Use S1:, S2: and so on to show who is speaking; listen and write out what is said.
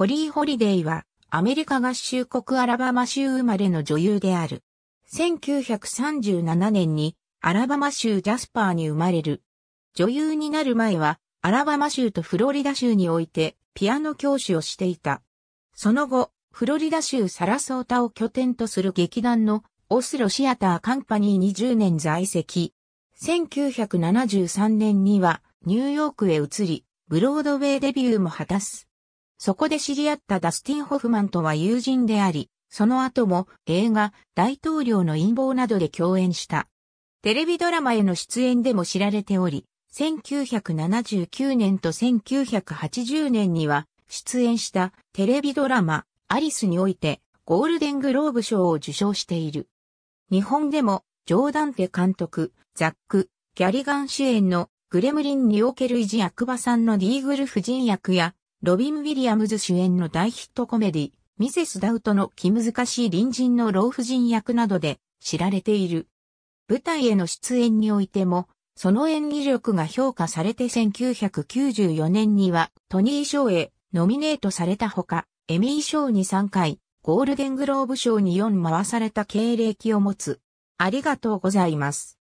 S1: ポリー・ホリデイは、アメリカ合衆国アラバマ州生まれの女優である。1937年に、アラバマ州ジャスパーに生まれる。女優になる前は、アラバマ州とフロリダ州において、ピアノ教師をしていた。その後、フロリダ州サラソータを拠点とする劇団のオスロシアターカンパニーに10年在籍。1973年にはニューヨークへ移り、ブロードウェイデビューも果たす。そこで知り合ったダスティン・ホフマンとは友人であり、その後も映画、大統領の陰謀などで共演した。テレビドラマへの出演でも知られており、1979年と1980年には出演したテレビドラマ、アリスにおいてゴールデングローブ賞を受賞している。日本でもジョーダンテ監督、ザック、ギャリガン主演のグレムリンにおける維持役場さんのディーグル夫人役やロビン・ウィリアムズ主演の大ヒットコメディ、ミセス・ダウトの気難しい隣人の老婦人役などで知られている。舞台への出演においても、その演技力が評価されて1994年にはトニー賞へノミネートされたほか、エミー賞に3回、ゴールデングローブ賞に4回された経歴を持つ。ありがとうございます。